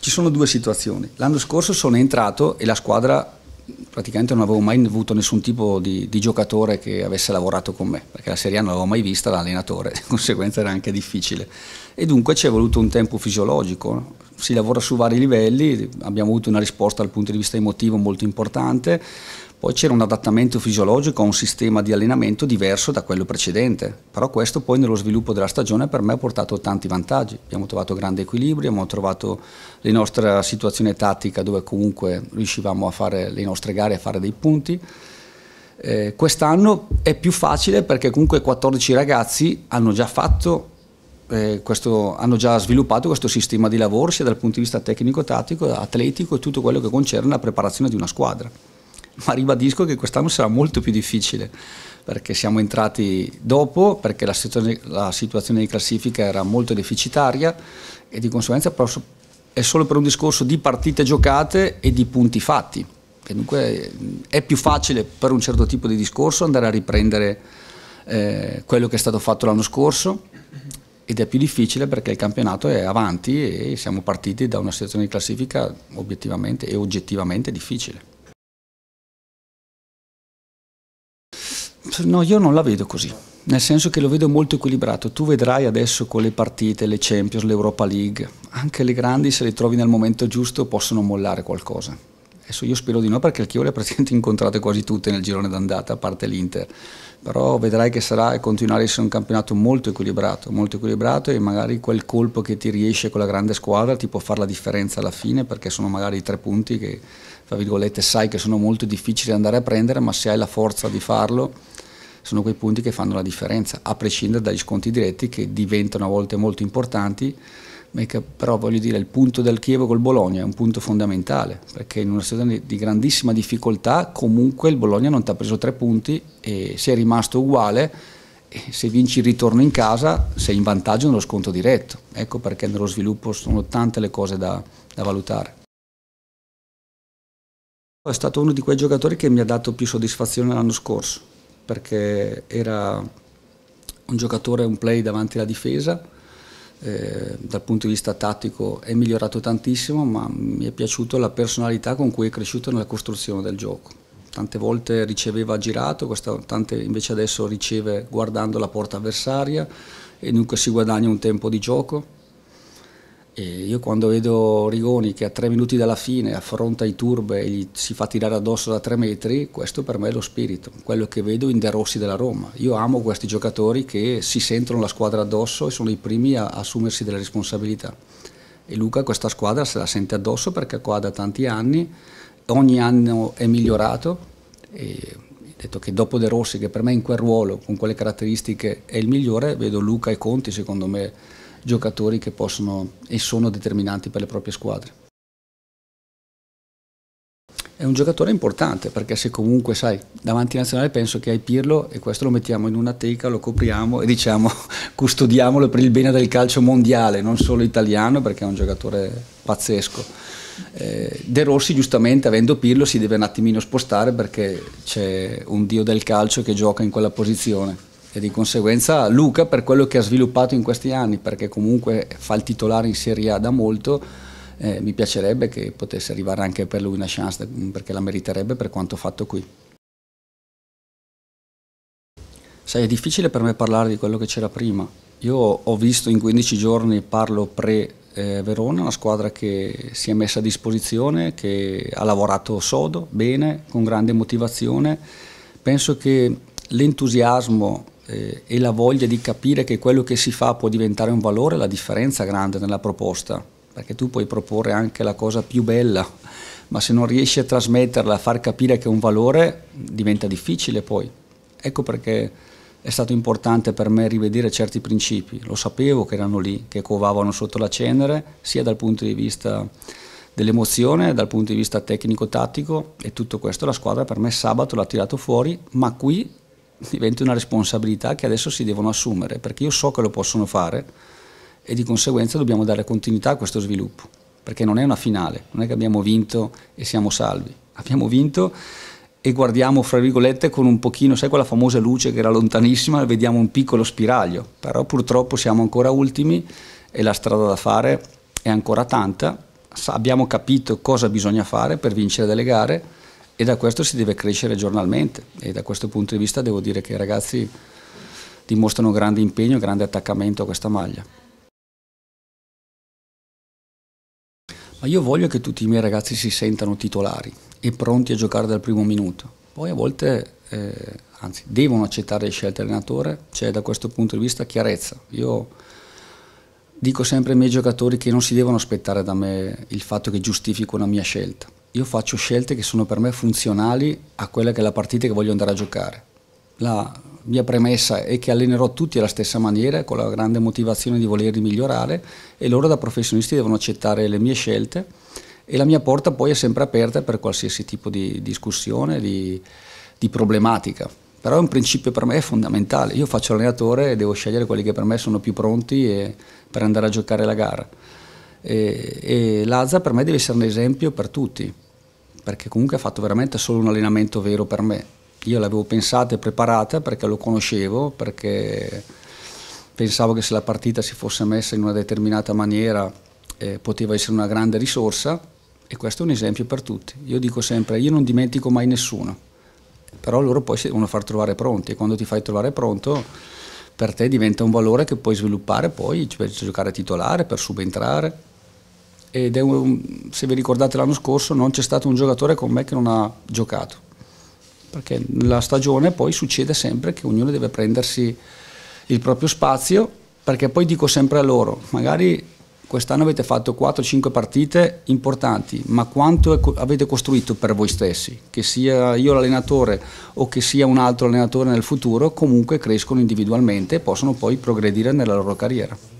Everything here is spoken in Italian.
Ci sono due situazioni. L'anno scorso sono entrato e la squadra praticamente non avevo mai avuto nessun tipo di, di, giocatore che avesse lavorato con me, perché la Serie A non l'avevo mai vista l'allenatore, di conseguenza era anche difficile. E dunque ci è voluto un tempo fisiologico, si lavora su vari livelli, abbiamo avuto una risposta dal punto di vista emotivo molto importante, poi c'era un adattamento fisiologico a un sistema di allenamento diverso da quello precedente, però questo poi nello sviluppo della stagione per me ha portato tanti vantaggi, abbiamo trovato grande equilibrio, abbiamo trovato la nostra situazione tattica dove comunque riuscivamo a fare le nostre gare, a fare dei punti. Eh, quest'anno è più facile perché comunque 14 ragazzi hanno già fatto eh, questo, hanno già sviluppato questo sistema di lavoro sia dal punto di vista tecnico-tattico, atletico e tutto quello che concerne la preparazione di una squadra. Ma ribadisco che quest'anno sarà molto più difficile perché siamo entrati dopo, perché la situazione, la situazione di classifica era molto deficitaria e di conseguenza è solo per un discorso di partite giocate e di punti fatti. Che dunque è più facile per un certo tipo di discorso andare a riprendere eh, quello che è stato fatto l'anno scorso ed è più difficile perché il campionato è avanti e siamo partiti da una situazione di classifica obiettivamente e oggettivamente difficile. No, io non la vedo così, nel senso che lo vedo molto equilibrato. Tu vedrai adesso con le partite, le Champions, l'Europa League, anche le grandi se le trovi nel momento giusto possono mollare qualcosa. Adesso io spero di no perché il Chievo le ha praticamente incontrate quasi tutte nel girone d'andata, a parte l'Inter. Però vedrai che sarà e continuare a essere un campionato molto equilibrato, molto equilibrato e magari quel colpo che ti riesce con la grande squadra ti può fare la differenza alla fine perché sono magari i tre punti che, tra virgolette, sai che sono molto difficili da andare a prendere, ma se hai la forza di farlo sono quei punti che fanno la differenza, a prescindere dagli sconti diretti che diventano a volte molto importanti però voglio dire il punto del Chievo col Bologna è un punto fondamentale perché in una situazione di grandissima difficoltà comunque il Bologna non ti ha preso tre punti e sei rimasto uguale se vinci il ritorno in casa sei in vantaggio nello sconto diretto ecco perché nello sviluppo sono tante le cose da, da valutare è stato uno di quei giocatori che mi ha dato più soddisfazione l'anno scorso perché era un giocatore, un play davanti alla difesa eh, dal punto di vista tattico è migliorato tantissimo, ma mi è piaciuta la personalità con cui è cresciuto nella costruzione del gioco. Tante volte riceveva girato, questa, tante invece adesso riceve guardando la porta avversaria e dunque si guadagna un tempo di gioco. E io quando vedo Rigoni che a tre minuti dalla fine affronta i turbe e gli si fa tirare addosso da tre metri, questo per me è lo spirito, quello che vedo in De Rossi della Roma. Io amo questi giocatori che si sentono la squadra addosso e sono i primi a assumersi delle responsabilità. E Luca questa squadra se la sente addosso perché qua da tanti anni, ogni anno è migliorato e detto che dopo De Rossi che per me in quel ruolo, con quelle caratteristiche è il migliore, vedo Luca e Conti secondo me giocatori che possono e sono determinanti per le proprie squadre. È un giocatore importante perché se comunque, sai, davanti nazionale penso che hai Pirlo e questo lo mettiamo in una teca, lo copriamo e diciamo custodiamolo per il bene del calcio mondiale, non solo italiano perché è un giocatore pazzesco. Eh, De Rossi giustamente avendo Pirlo si deve un attimino spostare perché c'è un dio del calcio che gioca in quella posizione e di conseguenza Luca per quello che ha sviluppato in questi anni, perché comunque fa il titolare in Serie A da molto, eh, mi piacerebbe che potesse arrivare anche per lui una chance, mm, perché la meriterebbe per quanto fatto qui. Sai, è difficile per me parlare di quello che c'era prima. Io ho visto in 15 giorni, parlo pre eh, Verona, una squadra che si è messa a disposizione, che ha lavorato sodo, bene, con grande motivazione. Penso che l'entusiasmo eh, e la voglia di capire che quello che si fa può diventare un valore, la differenza grande nella proposta, perché tu puoi proporre anche la cosa più bella, ma se non riesci a trasmetterla, a far capire che è un valore, diventa difficile poi. Ecco perché è stato importante per me rivedere certi principi, lo sapevo che erano lì, che covavano sotto la cenere, sia dal punto di vista dell'emozione, dal punto di vista tecnico-tattico e tutto questo la squadra per me sabato l'ha tirato fuori, ma qui diventi una responsabilità che adesso si devono assumere, perché io so che lo possono fare e di conseguenza dobbiamo dare continuità a questo sviluppo, perché non è una finale, non è che abbiamo vinto e siamo salvi, abbiamo vinto e guardiamo, fra virgolette, con un pochino, sai quella famosa luce che era lontanissima, vediamo un piccolo spiraglio, però purtroppo siamo ancora ultimi e la strada da fare è ancora tanta, abbiamo capito cosa bisogna fare per vincere delle gare, e da questo si deve crescere giornalmente e da questo punto di vista devo dire che i ragazzi dimostrano grande impegno e grande attaccamento a questa maglia. Ma io voglio che tutti i miei ragazzi si sentano titolari e pronti a giocare dal primo minuto. Poi a volte, eh, anzi, devono accettare le scelte dell'allenatore, c'è da questo punto di vista chiarezza. Io dico sempre ai miei giocatori che non si devono aspettare da me il fatto che giustifico una mia scelta io faccio scelte che sono per me funzionali a quella che è la partita che voglio andare a giocare. La mia premessa è che allenerò tutti alla stessa maniera, con la grande motivazione di volerli migliorare e loro da professionisti devono accettare le mie scelte e la mia porta poi è sempre aperta per qualsiasi tipo di discussione, di, di problematica. Però è un principio per me fondamentale. Io faccio l'allenatore e devo scegliere quelli che per me sono più pronti per andare a giocare la gara. E, e Lazza per me deve essere un esempio per tutti perché comunque ha fatto veramente solo un allenamento vero per me. Io l'avevo pensata e preparata perché lo conoscevo, perché pensavo che se la partita si fosse messa in una determinata maniera eh, poteva essere una grande risorsa e questo è un esempio per tutti. Io dico sempre, io non dimentico mai nessuno, però loro poi si devono far trovare pronti e quando ti fai trovare pronto per te diventa un valore che puoi sviluppare poi cioè, per giocare titolare, per subentrare ed è un, se vi ricordate l'anno scorso non c'è stato un giocatore con me che non ha giocato, perché nella stagione poi succede sempre che ognuno deve prendersi il proprio spazio, perché poi dico sempre a loro, magari quest'anno avete fatto 4-5 partite importanti, ma quanto avete costruito per voi stessi, che sia io l'allenatore o che sia un altro allenatore nel futuro, comunque crescono individualmente e possono poi progredire nella loro carriera.